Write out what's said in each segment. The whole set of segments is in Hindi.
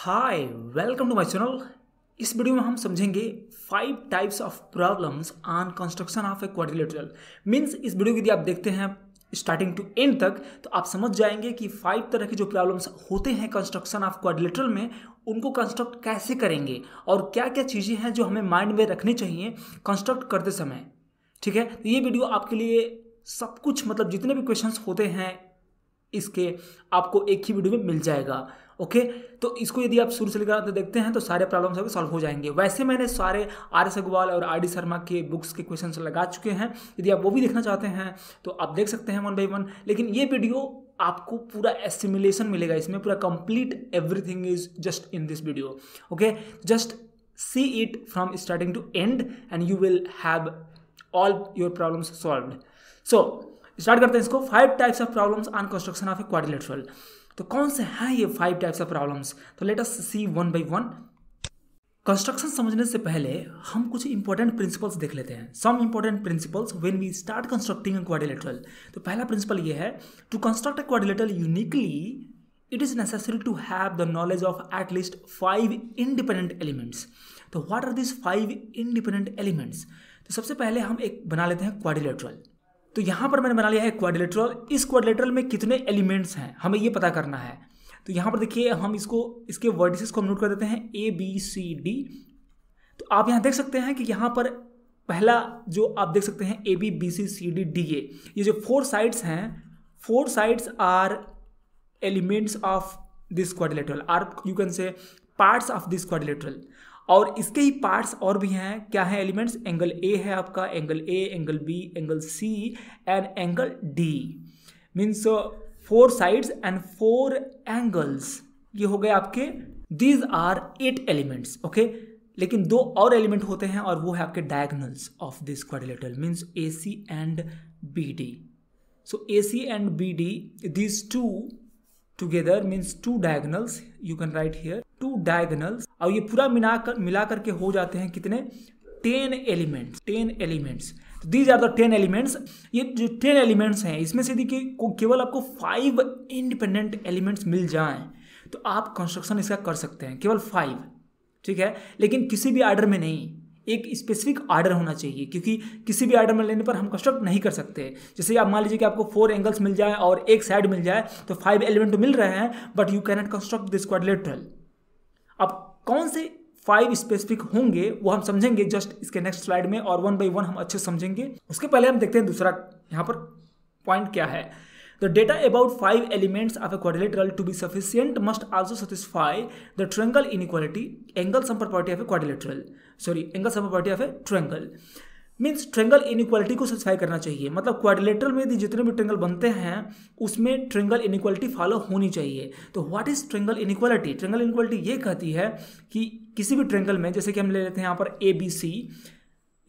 Hi welcome to my channel इस वीडियो में हम समझेंगे five types of problems on construction of a quadrilateral means इस वीडियो को यदि आप देखते हैं स्टार्टिंग टू एंड तक तो आप समझ जाएंगे कि फाइव तरह के जो प्रॉब्लम्स होते हैं कंस्ट्रक्शन ऑफ क्वारिलेटरल में उनको कंस्ट्रक्ट कैसे करेंगे और क्या क्या चीज़ें हैं जो हमें माइंड में रखनी चाहिए कंस्ट्रक्ट करते समय ठीक है तो ये वीडियो आपके लिए सब कुछ मतलब जितने भी क्वेश्चंस होते हैं इसके आपको एक ही वीडियो में मिल जाएगा ओके तो इसको यदि आप शुरू से लेकर तो देखते हैं तो सारे प्रॉब्लम्स आपके सॉल्व हो जाएंगे वैसे मैंने सारे आर एस अग्रवाल और आर डी शर्मा के बुक्स के क्वेश्चन लगा चुके हैं यदि आप वो भी देखना चाहते हैं तो आप देख सकते हैं वन बाई वन लेकिन ये वीडियो आपको पूरा एस्टिमुलेशन मिलेगा इसमें पूरा complete everything is just in this video okay just see it from starting to end and you will have all your problems solved so start करते हैं इसको five types of problems on construction of a quadrilateral तो कौन से हैं ये फाइव टाइप्स ऑफ प्रॉब्लम्स तो let us see one by one construction समझने से पहले हम कुछ इंपॉर्टेंट प्रिंसिपल्स देख लेते हैं some important principles when we start constructing a quadrilateral तो पहला प्रिंसिपल ये है to construct a quadrilateral uniquely it is necessary to have the knowledge of at least five independent elements तो what are this five independent elements तो सबसे पहले हम एक बना लेते हैं क्वाड्रिलेटरल तो यहाँ पर मैंने बना लिया है क्वाड्रिलेटरल इस क्वाड्रिलेटरल में कितने एलिमेंट्स हैं हमें ये पता करना है तो यहाँ पर देखिए हम इसको इसके वर्डिसेस को हम नोट कर देते हैं ए बी सी डी तो आप यहाँ देख सकते हैं कि यहाँ पर पहला जो आप देख सकते हैं A B B C C D D A ये जो फोर साइड्स हैं four sides are elements of this quadrilateral or you can say parts of this quadrilateral और इसके ही पार्ट्स और भी हैं क्या है एलिमेंट्स एंगल ए है आपका angle A angle B angle C and angle D means four sides and four angles ये हो गए आपके these are eight elements okay लेकिन दो और एलिमेंट होते हैं और वो है आपके diagonals of this quadrilateral means A C and B D so A C and B D these two together means two diagonals you can write here two diagonals और ये पूरा मिला कर मिला करके हो जाते हैं कितने ten elements ten elements these are the ten elements ये जो टेन एलिमेंट्स हैं इसमें से देखिए केवल आपको फाइव इंडिपेंडेंट एलिमेंट्स मिल जाएं तो आप कंस्ट्रक्शन इसका कर सकते हैं केवल फाइव ठीक है लेकिन किसी भी आर्डर में नहीं एक स्पेसिफिक आर्डर होना चाहिए क्योंकि किसी भी आर्डर में लेने पर हम कंस्ट्रक्ट नहीं कर सकते जैसे आप मान लीजिए कि आपको फोर एंगल्स मिल जाए और एक साइड मिल जाए तो फाइव एलिमेंट तो मिल रहे हैं but you cannot construct this quadrilateral अब कौन से फाइव स्पेसिफिक होंगे वो हम समझेंगे जस्ट इसके नेक्स्ट स्लाइड में और वन बाई वन हम अच्छे समझेंगे उसके पहले हम देखते हैं दूसरा यहाँ पर पॉइंट क्या है the data about five elements of a quadrilateral to be sufficient must also satisfy the triangle inequality angle sum property of a quadrilateral sorry angle sum property of a triangle means triangle inequality को सेटिस्फाई करना चाहिए मतलब क्वाड्रिलेटरल में यदि जितने भी ट्रेंगल बनते हैं उसमें ट्रेंगल इनिक्वालिटी फॉलो होनी चाहिए तो what is triangle inequality triangle inequality ये कहती है कि किसी भी ट्रेंगल में जैसे कि हम ले लेते हैं यहाँ पर ए बी सी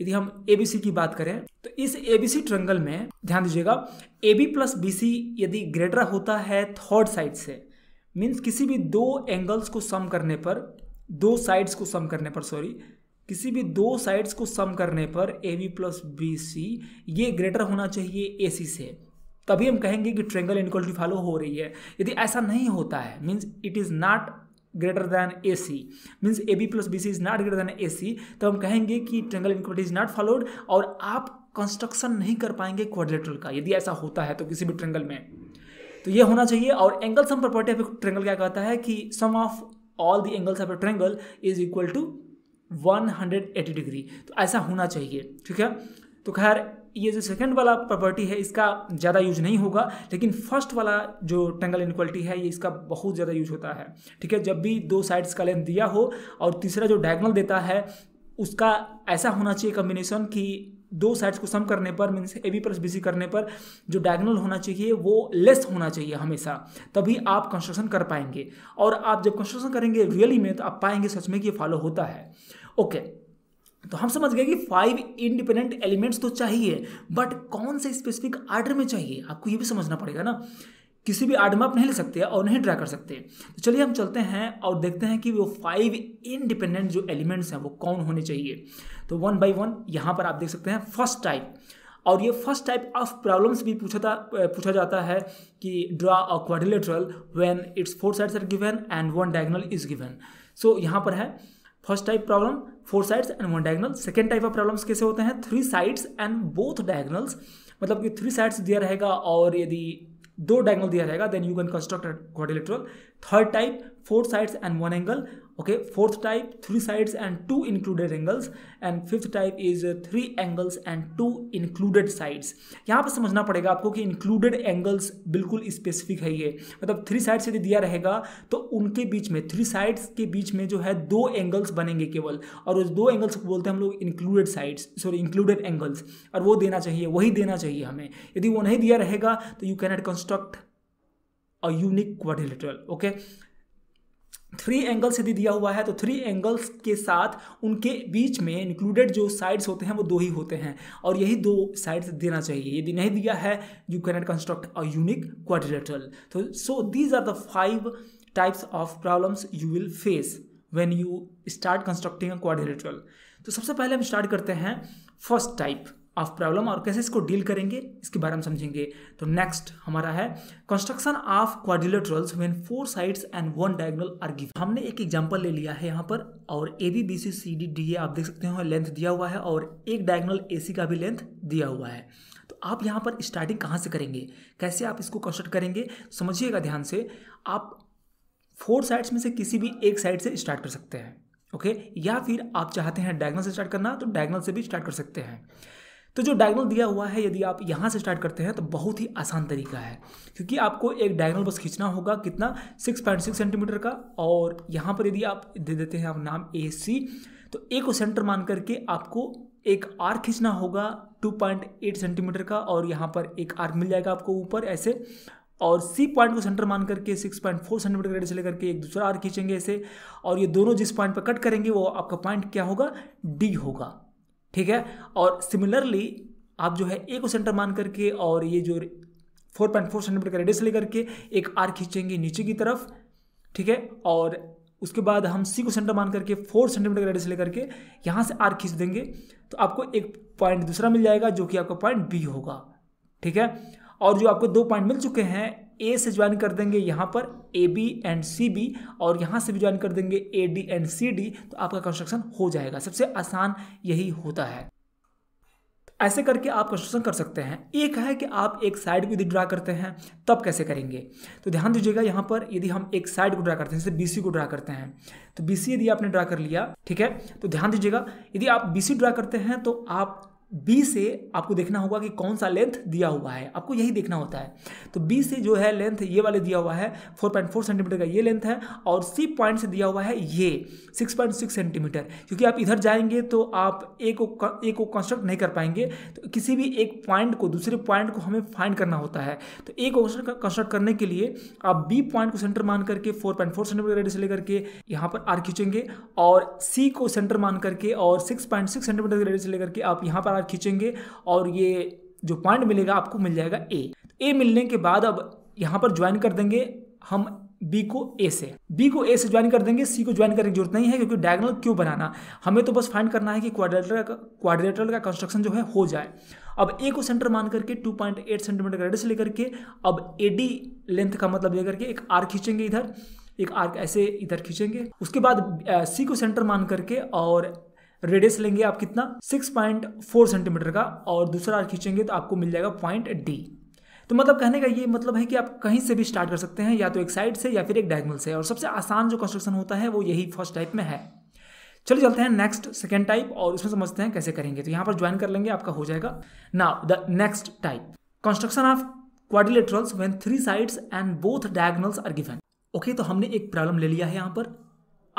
यदि हम ए बी सी की बात करें तो इस ए बी सी ट्रेंगल में ध्यान दीजिएगा A B plus B C यदि ग्रेटर होता है थर्ड साइड से मीन्स किसी भी दो एंगल्स को सम करने पर दो साइड्स को सम करने पर सॉरी किसी भी दो साइड्स को सम करने पर A B plus B C ये ग्रेटर होना चाहिए ए सी से तभी हम कहेंगे कि ट्रेंगल इनक्वालिटी फॉलो हो रही है यदि ऐसा नहीं होता है means it is not greater than A C means A B plus B C is not greater than A C तो हम कहेंगे कि triangle inequality is not followed और आप कंस्ट्रक्शन नहीं कर पाएंगे क्वाड्रेटरल का यदि ऐसा होता है तो किसी भी ट्रेंगल में तो ये होना चाहिए और angle sum property of triangle क्या कहता है कि sum of all the angles of a triangle is equal to 180 degree तो ऐसा होना चाहिए ठीक है तो खैर ये जो सेकंड वाला प्रॉपर्टी है इसका ज़्यादा यूज नहीं होगा लेकिन फर्स्ट वाला जो टेंगल इनक्वालिटी है ये इसका बहुत ज़्यादा यूज होता है ठीक है जब भी दो साइड्स का लेंथ दिया हो और तीसरा जो डायगनल देता है उसका ऐसा होना चाहिए कम्बिनेशन कि दो साइड्स को सम करने पर means A B plus B C करने पर जो डायगोनल होना चाहिए वो लेस होना चाहिए हमेशा तभी आप कंस्ट्रक्शन कर पाएंगे और आप जब कंस्ट्रक्शन करेंगे रियली में तो आप पाएंगे सच में कि ये फॉलो होता है ओके तो हम समझ गए कि फाइव इंडिपेंडेंट एलिमेंट्स तो चाहिए बट कौन से स्पेसिफिक आर्डर में चाहिए आपको ये भी समझना पड़ेगा ना किसी भी आर्ट में आप नहीं ले सकते और नहीं ड्रा कर सकते तो चलिए हम चलते हैं और देखते हैं कि वो फाइव इनडिपेंडेंट जो एलिमेंट्स हैं वो कौन होने चाहिए तो वन बाई वन यहाँ पर आप देख सकते हैं फर्स्ट टाइप और ये फर्स्ट टाइप ऑफ प्रॉब्लम्स भी पूछा था पूछा जाता है कि draw a quadrilateral when its four sides are given and one diagonal is given so यहाँ पर है first type problem four sides and one diagonal second type of problems कैसे होते हैं three sides and both diagonals मतलब कि थ्री साइड्स दिया रहेगा और यदि दो डायगोनल दिया रहेगा then you can construct quadrilateral third type four sides and one angle okay fourth type three sides and two included angles and fifth type is uh, three angles and two included sides यहाँ पर समझना पड़ेगा आपको कि included angles बिल्कुल स्पेसिफिक है ये मतलब थ्री साइड्स यदि दिया रहेगा तो उनके बीच में थ्री साइड्स के बीच में जो है दो एंगल्स बनेंगे केवल और उस दो एंगल्स को बोलते हैं हम लोग included sides sorry included angles और वो देना चाहिए वही देना चाहिए हमें यदि वो नहीं दिया रहेगा तो you cannot construct a unique quadrilateral okay three angles यदि दिया हुआ है तो थ्री एंगल्स के साथ उनके बीच में इंक्लूडेड जो साइड्स होते हैं वो दो ही होते हैं और यही दो साइड्स देना चाहिए यदि नहीं दिया है you cannot construct a unique quadrilateral तो so these are the five types of problems you will face when you start constructing a quadrilateral तो सबसे पहले हम स्टार्ट करते हैं फर्स्ट टाइप ऑफ प्रॉब्लम और कैसे इसको डील करेंगे इसके बारे में समझेंगे तो नेक्स्ट हमारा है construction of quadrilaterals when four sides and one diagonal are given हमने एक एग्जांपल ले लिया है यहाँ पर और A B B C C D D A आप देख सकते हो लेंथ दिया हुआ है और एक डायगोनल ए सी का भी लेंथ दिया हुआ है तो आप यहाँ पर स्टार्टिंग कहाँ से करेंगे कैसे आप इसको कंस्ट्रक्ट करेंगे समझिएगा ध्यान से आप फोर साइड्स में से किसी भी एक साइड से स्टार्ट कर सकते हैं ओके okay? या फिर आप चाहते हैं डायगनल से स्टार्ट करना तो डायगनल से भी स्टार्ट कर सकते हैं तो जो डायगनल दिया हुआ है यदि आप यहाँ से स्टार्ट करते हैं तो बहुत ही आसान तरीका है क्योंकि आपको एक डायगनल बस खींचना होगा कितना 6.6 सेंटीमीटर का और यहाँ पर यदि आप दे देते हैं आप नाम ए सी तो ए को सेंटर मान करके आपको एक आर खींचना होगा 2.8 सेंटीमीटर का और यहाँ पर एक आर मिल जाएगा आपको ऊपर ऐसे और सी पॉइंट को सेंटर मान करके 6.4 सेंटीमीटर ग्रेड से लेकर के एक दूसरा आर खींचेंगे ऐसे और ये दोनों जिस पॉइंट पर कट करेंगे वो आपका पॉइंट क्या होगा डी होगा ठीक है और सिमिलरली आप जो है ए को सेंटर मान करके और ये जो फोर पॉइंट फोर सेंटीमीटर का रेडियस लेकर के एक आर खींचेंगे नीचे की तरफ ठीक है और उसके बाद हम सी को सेंटर मान करके फोर सेंटीमीटर का रेडियस लेकर के यहाँ से आर खींच देंगे तो आपको एक पॉइंट दूसरा मिल जाएगा जो कि आपका पॉइंट बी होगा ठीक है और जो आपको दो पॉइंट मिल चुके हैं ए से ज्वाइन कर देंगे यहाँ पर A B and C B और यहाँ से भी ज्वाइन कर देंगे A D and C D तो आपका कंस्ट्रक्शन हो जाएगा सबसे आसान यही होता है ऐसे करके आप कंस्ट्रक्शन कर सकते हैं एक है कि आप एक साइड को यदि ड्रा करते हैं तब कैसे करेंगे तो ध्यान दीजिएगा यहाँ पर यदि हम एक साइड को ड्रा करते हैं जैसे बीसी को ड्रा करते हैं तो बीसी यदि आपने ड्रा कर लिया ठीक है तो ध्यान दीजिएगा यदि आप बीसी ड्रा करते हैं तो आप बी से आपको देखना होगा कि कौन सा लेंथ दिया हुआ है आपको यही देखना होता है तो बी से जो है लेंथ ये वाले दिया हुआ है 4.4 सेंटीमीटर का ये लेंथ है और सी पॉइंट से दिया हुआ है ये 6.6 सेंटीमीटर क्योंकि आप इधर जाएंगे तो आप ए को को कंस्ट्रक्ट नहीं कर पाएंगे तो किसी भी एक पॉइंट को दूसरे पॉइंट को हमें फाइंड करना होता है तो ए को कंस्ट्रक्ट करने के लिए आप बी पॉइंट को सेंटर मान करके फोर सेंटीमीटर रेडियस लेकर के यहाँ पर आर खींचेंगे और सी को सेंटर मान करके और सिक्स सेंटीमीटर रेडियस लेकर के आप यहाँ पर बार खींचेंगे और ये जो पॉइंट मिलेगा आपको मिल जाएगा ए ए मिलने के बाद अब यहाँ पर ज्वाइन कर देंगे हम बी को ए से बी को ए से ज्वाइन कर देंगे सी को ज्वाइन करने की जरूरत नहीं है क्योंकि डायगनल क्यों बनाना हमें तो बस फाइंड करना है कि क्वाड्रेटर का क्वाड्रेटर का कंस्ट्रक्शन जो है हो जाए अब ए को सेंटर मान करके 2.8 सेंटीमीटर का रेडियस लेकर के अब ए डी लेंथ का मतलब लेकर के एक आर खींचेंगे इधर एक आर्क ऐसे इधर खींचेंगे उसके बाद सी को सेंटर मान करके और रेडियस लेंगे आप कितना 6.4 सेंटीमीटर का और दूसरा आर खींचेंगे तो आपको मिल जाएगा पॉइंट डी तो मतलब कहने का ये मतलब है कि आप कहीं से भी स्टार्ट कर सकते हैं या तो एक साइड से या फिर एक डायगनल से और सबसे आसान जो कंस्ट्रक्शन होता है वो यही फर्स्ट टाइप में है चलिए चलते हैं नेक्स्ट सेकेंड टाइप और उसमें समझते हैं कैसे करेंगे तो यहाँ पर ज्वाइन कर लेंगे आपका हो जाएगा now the next type construction of quadrilaterals when three sides and both diagonals are given okay तो हमने एक प्रॉब्लम ले लिया है यहाँ पर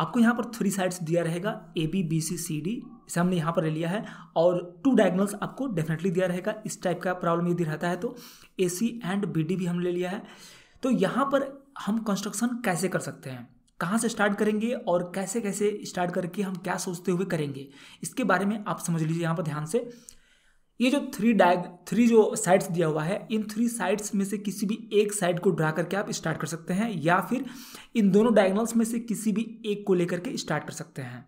आपको यहाँ पर थ्री साइड्स दिया रहेगा A B B C C D इसे हमने यहाँ पर ले लिया है और टू डायगनल्स आपको डेफिनेटली दिया रहेगा इस टाइप का प्रॉब्लम यदि रहता है तो A C and B D भी हमने ले लिया है तो यहाँ पर हम कंस्ट्रक्शन कैसे कर सकते हैं कहाँ से स्टार्ट करेंगे और कैसे कैसे स्टार्ट करके हम क्या सोचते हुए करेंगे इसके बारे में आप समझ लीजिए यहाँ पर ध्यान से ये जो थ्री डायग थ्री जो साइड्स दिया हुआ है इन थ्री साइड्स में से किसी भी एक साइड को ड्रा करके आप स्टार्ट कर सकते हैं या फिर इन दोनों डायगनल्स में से किसी भी एक को लेकर के स्टार्ट कर सकते हैं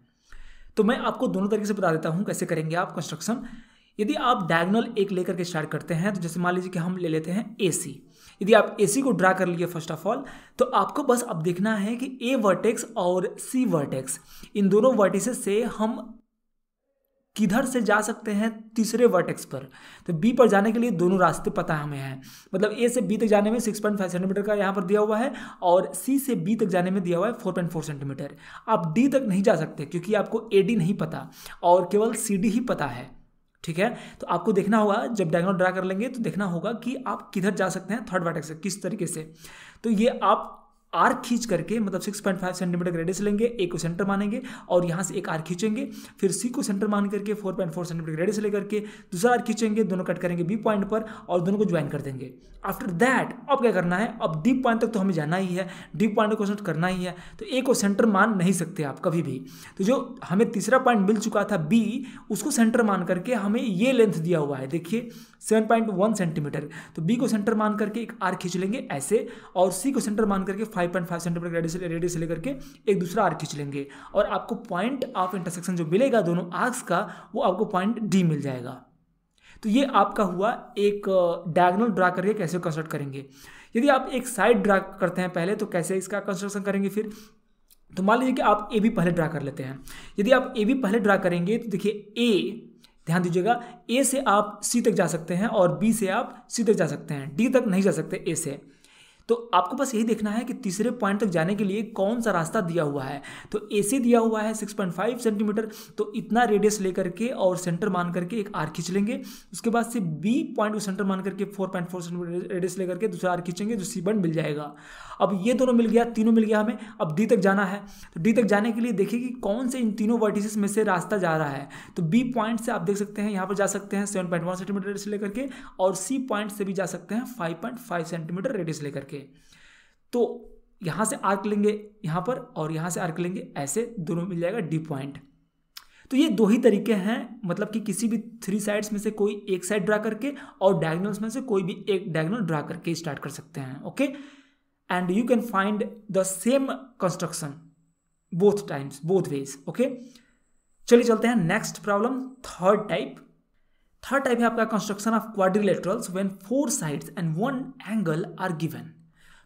तो मैं आपको दोनों तरीके से बता देता हूँ कैसे करेंगे आप कंस्ट्रक्शन यदि आप डायगनल एक लेकर के स्टार्ट करते हैं तो जैसे मान लीजिए कि हम ले लेते हैं ए सी यदि आप ए सी को ड्रा कर लिए फर्स्ट ऑफ ऑल तो आपको बस अब देखना है कि ए वर्टेक्स और सी वर्टेक्स इन दोनों वर्टिसेस से हम किधर से जा सकते हैं तीसरे वर्टेक्स पर तो बी पर जाने के लिए दोनों रास्ते पता हमें हैं मतलब ए से बी तक जाने में 6.5 सेंटीमीटर का यहाँ पर दिया हुआ है और सी से बी तक जाने में दिया हुआ है 4.4 सेंटीमीटर आप डी तक नहीं जा सकते क्योंकि आपको ए डी नहीं पता और केवल सी डी ही पता है ठीक है तो आपको देखना होगा जब डायग्नोल ड्रा कर लेंगे तो देखना होगा कि आप किधर जा सकते हैं थर्ड वर्टेक्स से किस तरीके से तो ये आप आर्क खींच करके मतलब six point five centimetre radius लेंगे ए को सेंटर मानेंगे और यहाँ से एक आर्क खींचेंगे फिर सी को सेंटर मान करके four point four centimetre radius लेकर के दूसरा आर्क खींचेंगे दोनों कट करेंगे बी पॉइंट पर और दोनों को ज्वाइन कर देंगे आफ्टर दैट अब क्या करना है अब डी पॉइंट तक तो हमें जाना ही है डी पॉइंट को करना ही है तो ए को सेंटर मान नहीं सकते आप कभी भी तो जो हमें तीसरा पॉइंट मिल चुका था बी उसको सेंटर मान करके हमें ये लेंथ दिया हुआ है देखिए सेवन पॉइंट वन सेंटीमीटर तो बी को सेंटर मान करके एक आर खींच लेंगे ऐसे और सी को सेंटर मान करके five five point five centimetre radius radius लेकर के एक दूसरा आर्क खींच लेंगे और आपको पॉइंट ऑफ इंटरसेक्शन जो मिलेगा दोनों आर्क्स का वो आपको पॉइंट डी मिल जाएगा तो ये आपका हुआ एक डायगनल ड्रा करके कैसे कंस्ट्रक्ट करेंगे यदि आप एक साइड ड्रा करते हैं पहले तो कैसे इसका कंस्ट्रक्शन करेंगे फिर तो मान लीजिए कि आप ए भी पहले ड्रा कर लेते हैं यदि आप ए भी पहले ड्रा करेंगे तो देखिए ए ध्यान दीजिएगा ए से आप सी तक जा सकते हैं और बी से आप सी तक जा सकते हैं डी तक नहीं जा सकते ए से तो आपको बस यही देखना है कि तीसरे पॉइंट तक जाने के लिए कौन सा रास्ता दिया हुआ है तो ऐसे दिया हुआ है 6.5 सेंटीमीटर तो इतना रेडियस लेकर के और सेंटर मान करके एक आर खींच लेंगे उसके बाद से बी पॉइंट को सेंटर मान करके 4.4 सेंटीमीटर रेडियस लेकर के दूसरा आर खींचेंगे जो सी बन मिल जाएगा अब ये दोनों मिल गया तीनों मिल गया हमें अब डी तक जाना है तो डी तक जाने के लिए देखिए कि कौन से इन तीनों वर्टिसेस में से रास्ता जा रहा है तो बी पॉइंट से आप देख सकते हैं यहाँ पर जा सकते हैं seven point one centimetre radius लेकर के और सी पॉइंट से भी जा सकते हैं five point five centimetre radius लेकर के ओके तो यहाँ से आर्क लेंगे यहाँ पर और यहाँ से आर्क लेंगे ऐसे दोनों मिल जाएगा डी पॉइंट तो ये दो ही तरीके हैं मतलब कि किसी भी थ्री साइड्स में से कोई एक साइड ड्रा करके और डायगनल्स में से कोई भी एक डायगनल ड्रा करके स्टार्ट कर सकते हैं okay and you can find the same construction both times both ways okay चलिए चलते हैं next problem third type third type है आपका construction of quadrilaterals when four sides and one angle are given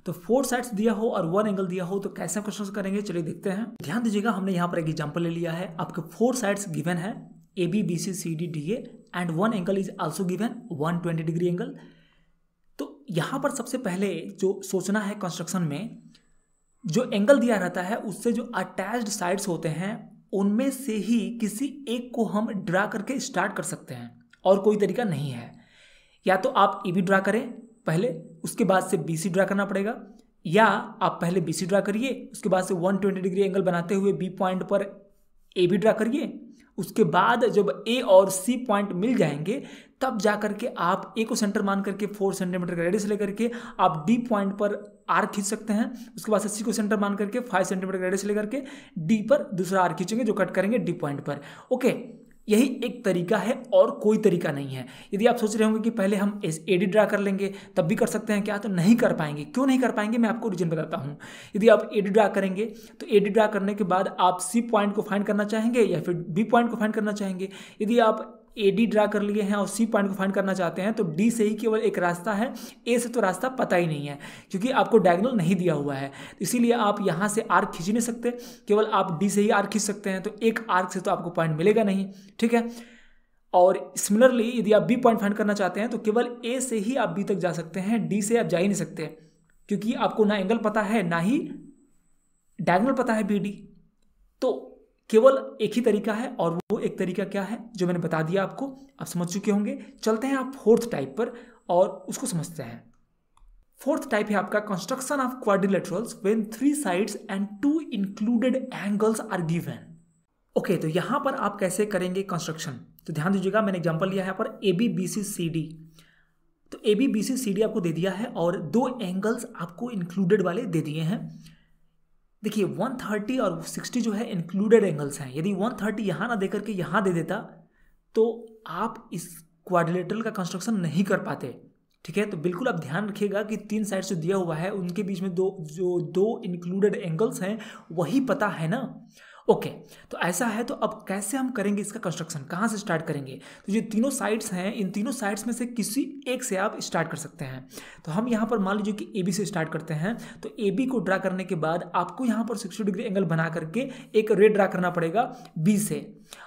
तो फोर साइड्स दिया हो और वन एंगल दिया हो तो कैसे क्वेश्चन करेंगे चलिए देखते हैं ध्यान दीजिएगा हमने यहाँ पर एक एग्जाम्पल ले लिया है आपके फोर साइड्स गिवन है A B B C C D D A and one angle is also given one twenty degree angle तो यहाँ पर सबसे पहले जो सोचना है कंस्ट्रक्शन में जो एंगल दिया रहता है उससे जो अटैच्ड साइड्स होते हैं उनमें से ही किसी एक को हम ड्रा करके स्टार्ट कर सकते हैं और कोई तरीका नहीं है या तो आप ए बी ड्रा करें पहले उसके बाद से बी सी ड्रा करना पड़ेगा या आप पहले बी सी ड्रा करिए उसके बाद से 120 डिग्री एंगल बनाते हुए बी पॉइंट पर ए भी ड्रा करिए उसके बाद जब ए और सी पॉइंट मिल जाएंगे तब जा करके आप ए को सेंटर मान करके फोर सेंटीमीटर का रेडियस लेकर के आप डी पॉइंट पर आर खींच सकते हैं उसके बाद से सी को सेंटर मान करके फाइव सेंटीमीटर का रेडियस लेकर के डी पर दूसरा आर खींचेंगे जो कट करेंगे डी पॉइंट पर ओके यही एक तरीका है और कोई तरीका नहीं है यदि आप सोच रहे होंगे कि पहले हम एस ए डी ड्रा कर लेंगे तब भी कर सकते हैं क्या तो नहीं कर पाएंगे क्यों नहीं कर पाएंगे मैं आपको रीजन बताता हूँ यदि आप ए डी ड्रा करेंगे तो ए डी ड्रा करने के बाद आप सी पॉइंट को फाइंड करना चाहेंगे या फिर बी पॉइंट को फाइंड करना चाहेंगे यदि आप ए डी ड्रा कर लिए हैं और सी पॉइंट को फाइंड करना चाहते हैं तो डी से ही केवल एक रास्ता है ए से तो रास्ता पता ही नहीं है क्योंकि आपको डायगनल नहीं दिया हुआ है तो इसीलिए आप यहाँ से आर्क खींच नहीं सकते केवल आप डी से ही आर्क खींच सकते हैं तो एक आर्क से तो आपको पॉइंट मिलेगा नहीं ठीक है और सिमिलरली यदि आप बी पॉइंट फाइंड करना चाहते हैं तो केवल ए से ही आप बी तक जा सकते हैं डी से आप जा ही नहीं सकते क्योंकि आपको ना एंगल पता है ना ही डायगनल पता है बी डी तो केवल एक ही तरीका है और वो एक तरीका क्या है जो मैंने बता दिया आपको आप समझ चुके होंगे चलते हैं आप फोर्थ टाइप पर और उसको समझते हैं फोर्थ टाइप है आपका construction of quadrilaterals when three sides and two included angles are given okay तो यहाँ पर आप कैसे करेंगे कंस्ट्रक्शन तो ध्यान दीजिएगा मैंने एग्जाम्पल लिया है यहाँ पर A B B C C D तो A B B C C D आपको दे दिया है और दो एंगल्स आपको इंक्लूडेड वाले दे दिए हैं देखिए 130 और 60 जो है इंक्लूडेड एंगल्स हैं यदि 130 थर्टी यहाँ ना देकर के यहाँ दे देता तो आप इस क्वाड्रिलेटरल का कंस्ट्रक्शन नहीं कर पाते ठीक है तो बिल्कुल आप ध्यान रखिएगा कि तीन साइड जो दिया हुआ है उनके बीच में दो जो दो इंक्लूडेड एंगल्स हैं वही पता है ना ओके तो ऐसा है तो अब कैसे हम करेंगे इसका कंस्ट्रक्शन कहाँ से स्टार्ट करेंगे तो ये तीनों साइड्स हैं इन तीनों साइड्स में से किसी एक से आप स्टार्ट कर सकते हैं तो हम यहाँ पर मान लीजिए कि ए बी से स्टार्ट करते हैं तो ए बी को ड्रा करने के बाद आपको यहाँ पर सिक्सटी डिग्री एंगल बना करके एक रे ड्रा करना पड़ेगा बी से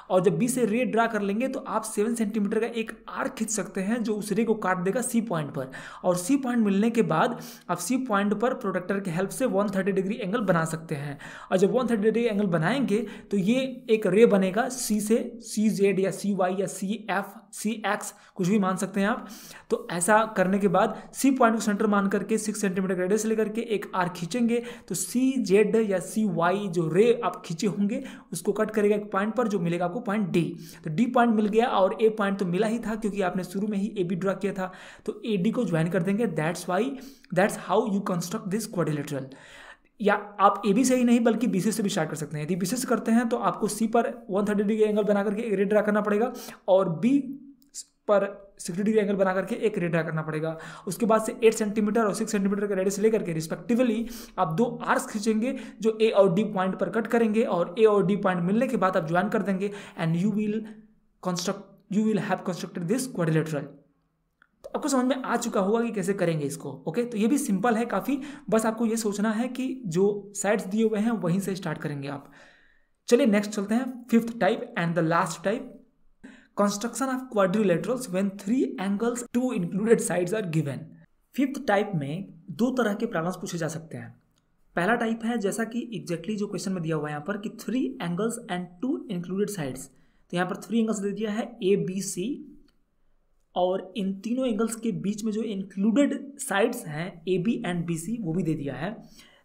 और जब बी से रे ड्रा कर लेंगे तो आप सेवन सेंटीमीटर का एक आर खींच सकते हैं जो उस रे को काट देगा सी पॉइंट पर और सी पॉइंट मिलने के बाद आप सी पॉइंट पर प्रोडक्टर के हेल्प से वन थर्टी डिग्री एंगल बना सकते हैं और जब वन थर्टी डिग्री एंगल बनाएंगे तो ये एक रे बनेगा सी से सी जेड या सी वाई या सी एफ सी एक्स कुछ भी मान सकते हैं आप तो ऐसा करने के बाद सी पॉइंट को सेंटर मान करके सिक्स सेंटीमीटर रेडियस लेकर के एक आर खींचेंगे तो सी जेड या सी वाई जो रे आप खींचे होंगे उसको कट करेगा एक पॉइंट पर जो मिलेगा आपको आपको पॉइंट डी तो डी पॉइंट मिल गया और ए पॉइंट तो मिला ही था क्योंकि आपने शुरू में ही ए बी ड्रा किया था तो ए डी को ज्वाइन कर देंगे that's why that's how you construct this quadrilateral या आप ए बी से ही नहीं बल्कि बी से भी स्टार्ट कर सकते हैं यदि बी से करते हैं तो आपको सी पर वन थर्टी डिग्री एंगल बना करके ए ड्रा करना पड़ेगा और बी पर सिक्सटी डिग्री एंगल बना करके एक रेडिया करना पड़ेगा उसके बाद से एट सेंटीमीटर और सिक्स सेंटीमीटर का रेडियस लेकर के रिस्पेक्टिवली आप दो आर्स खींचेंगे जो ए और डी पॉइंट पर कट करेंगे और ए और डी पॉइंट मिलने के बाद आप ज्वाइन कर देंगे and you will construct you will have constructed this quadrilateral तो आपको समझ में आ चुका होगा कि कैसे करेंगे इसको ओके तो ये भी सिंपल है काफ़ी बस आपको ये सोचना है कि जो साइड्स दिए हुए हैं वहीं से स्टार्ट करेंगे आप चलिए नेक्स्ट चलते हैं fifth type and the last type construction of quadrilaterals when three angles two included sides are given fifth type में दो तरह के प्रॉब्लम्स पूछे जा सकते हैं पहला टाइप है जैसा कि एग्जैक्टली exactly जो क्वेश्चन में दिया हुआ है यहाँ पर कि three angles and two included sides तो यहाँ पर थ्री एंगल्स दे दिया है ए बी सी और इन तीनों एंगल्स के बीच में जो इंक्लूडेड साइड्स हैं A B and B C वो भी दे दिया है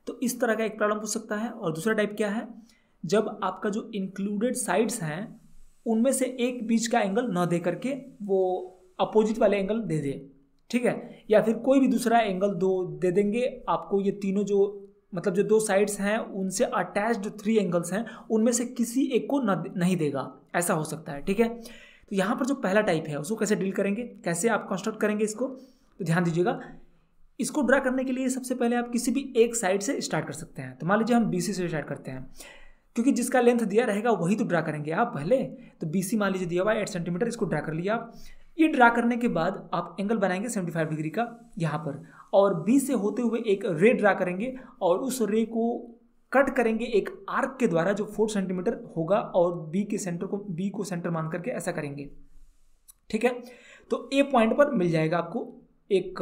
तो इस तरह का एक प्रॉब्लम पूछ सकता है और दूसरा टाइप क्या है जब आपका जो इंक्लूडेड साइड्स हैं उनमें से एक बीच का एंगल ना दे करके वो अपोजिट वाले एंगल दे दे ठीक है या फिर कोई भी दूसरा एंगल दो दे देंगे आपको ये तीनों जो मतलब जो दो साइड्स हैं उनसे अटैच्ड थ्री एंगल्स हैं उनमें से किसी एक को नहीं देगा ऐसा हो सकता है ठीक है तो यहाँ पर जो पहला टाइप है उसको कैसे डील करेंगे कैसे आप कंस्ट्रक्ट करेंगे इसको तो ध्यान दीजिएगा इसको ड्रा करने के लिए सबसे पहले आप किसी भी एक साइड से स्टार्ट कर सकते हैं तो मान लीजिए हम बी से स्टार्ट करते हैं क्योंकि जिसका लेंथ दिया रहेगा वही तो ड्रा करेंगे आप पहले तो बी सी मान लीजिए दिया हुआ है एट सेंटीमीटर इसको ड्रा कर लिया आप ये ड्रा करने के बाद आप एंगल बनाएंगे 75 डिग्री का यहाँ पर और बी से होते हुए एक रे ड्रा करेंगे और उस रे को कट करेंगे एक आर्क के द्वारा जो फोर सेंटीमीटर होगा और बी के सेंटर को बी को सेंटर मान करके ऐसा करेंगे ठीक है तो ए पॉइंट पर मिल जाएगा आपको एक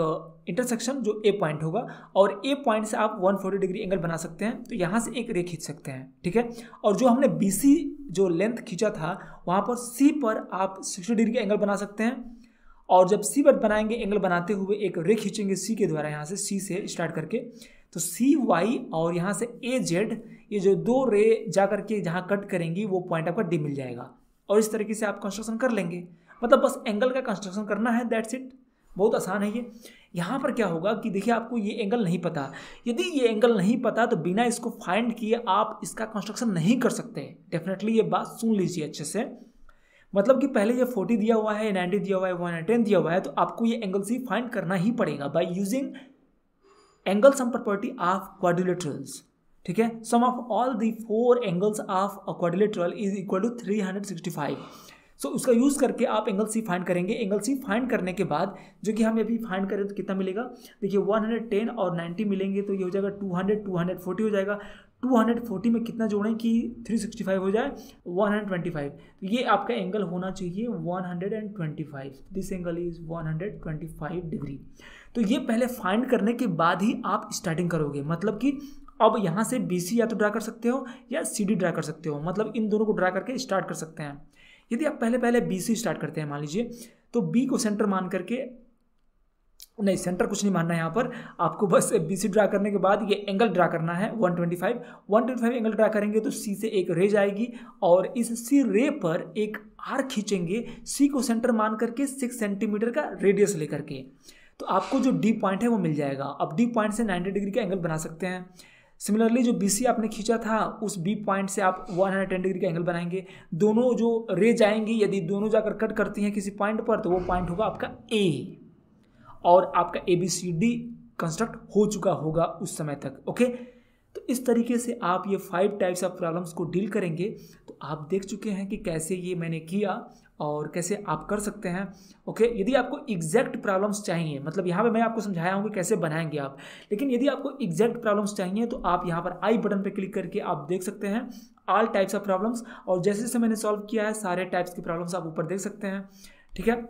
इंटरसेक्शन जो ए पॉइंट होगा और ए पॉइंट से आप 140 डिग्री एंगल बना सकते हैं तो यहाँ से एक रे खींच सकते हैं ठीक है और जो हमने बी सी जो लेंथ खींचा था वहाँ पर सी पर आप 60 डिग्री एंगल बना सकते हैं और जब सी पर बनाएंगे एंगल बनाते हुए एक रे खींचेंगे सी के द्वारा यहाँ से सी से स्टार्ट करके तो सी वाई और यहाँ से ए जेड ये जो दो रे जा करके जहाँ कट करेंगी वो पॉइंट आपका डी मिल जाएगा और इस तरीके से आप कंस्ट्रक्शन कर लेंगे मतलब बस एंगल का कंस्ट्रक्शन करना है दैट्स इट बहुत आसान है ये यहाँ पर क्या होगा कि देखिए आपको ये एंगल नहीं पता यदि ये एंगल नहीं पता तो बिना इसको फाइंड किए आप इसका कंस्ट्रक्शन नहीं कर सकते डेफिनेटली ये बात सुन लीजिए अच्छे से मतलब कि पहले ये फोर्टी दिया हुआ है नाइन्टी दिया हुआ है वन टेन दिया हुआ है तो आपको ये एंगल से फाइंड करना ही पड़ेगा by using angle sum property of quadrilaterals ठीक है sum of all the four angles of a quadrilateral is equal to three hundred sixty five so so, उसका यूज़ करके आप एंगल सी फाइंड करेंगे एंगल सी फाइंड करने के बाद जो कि हम अभी फाइंड करें तो कितना मिलेगा देखिए 110 और 90 मिलेंगे तो ये हो जाएगा 200 240 हो जाएगा 240 में कितना जोड़ें कि 365 हो जाए 125 तो ये आपका एंगल होना चाहिए 125 दिस एंगल इज़ 125 डिग्री तो ये पहले फाइंड करने के बाद ही आप स्टार्टिंग करोगे मतलब कि अब यहाँ से बी या तो ड्रा कर सकते हो या सी ड्रा कर सकते हो मतलब इन दोनों को ड्रा करके स्टार्ट कर सकते हैं यदि आप पहले पहले बी से स्टार्ट करते हैं मान लीजिए तो बी को सेंटर मान करके नहीं सेंटर कुछ नहीं मानना है यहाँ पर आपको बस बी सी ड्रा करने के बाद ये एंगल ड्रा करना है 125 125 एंगल ड्रा करेंगे तो सी से एक रे जाएगी और इस सी रे पर एक आर खींचेंगे सी को सेंटर मान करके सिक्स सेंटीमीटर का रेडियस लेकर के तो आपको जो डी पॉइंट है वो मिल जाएगा आप डी पॉइंट से 90 डिग्री का एंगल बना सकते हैं सिमिलरली जो बी आपने खींचा था उस बी पॉइंट से आप 110 डिग्री का एंगल बनाएंगे दोनों जो रे जाएंगी यदि दोनों जाकर कट करती हैं किसी पॉइंट पर तो वो पॉइंट होगा आपका ए और आपका A B C D construct हो चुका होगा उस समय तक ओके तो इस तरीके से आप ये फाइव टाइप्स ऑफ प्रॉब्लम्स को डील करेंगे तो आप देख चुके हैं कि कैसे ये मैंने किया और कैसे आप कर सकते हैं ओके यदि आपको एग्जैक्ट प्रॉब्लम्स चाहिए मतलब यहाँ पे मैं आपको समझाया हूँ कि कैसे बनाएंगे आप लेकिन यदि आपको एग्जैक्ट प्रॉब्लम्स चाहिए तो आप यहाँ पर आई बटन पे क्लिक करके आप देख सकते हैं ऑल टाइप्स ऑफ प्रॉब्लम्स और जैसे जैसे मैंने सॉल्व किया है सारे टाइप्स की प्रॉब्लम्स आप ऊपर देख सकते हैं ठीक है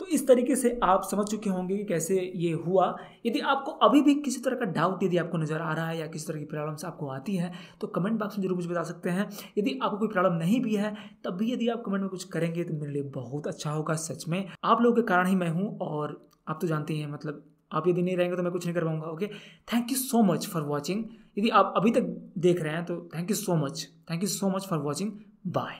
तो इस तरीके से आप समझ चुके होंगे कि कैसे ये हुआ यदि आपको अभी भी किसी तरह का डाउट यदि आपको नज़र आ रहा है या किसी तरह की प्रॉब्लम्स आपको आती है तो कमेंट बॉक्स में जरूर मुझे बता सकते हैं यदि आपको कोई प्रॉब्लम नहीं भी है तब भी यदि आप कमेंट में कुछ करेंगे तो मेरे लिए बहुत अच्छा होगा सच में आप लोगों के कारण ही मैं हूँ और आप तो जानते हैं मतलब आप यदि नहीं रहेंगे तो मैं कुछ नहीं कर पाऊंगा okay thank you so much for watching यदि आप अभी तक देख रहे हैं तो thank you so much thank you so much for watching bye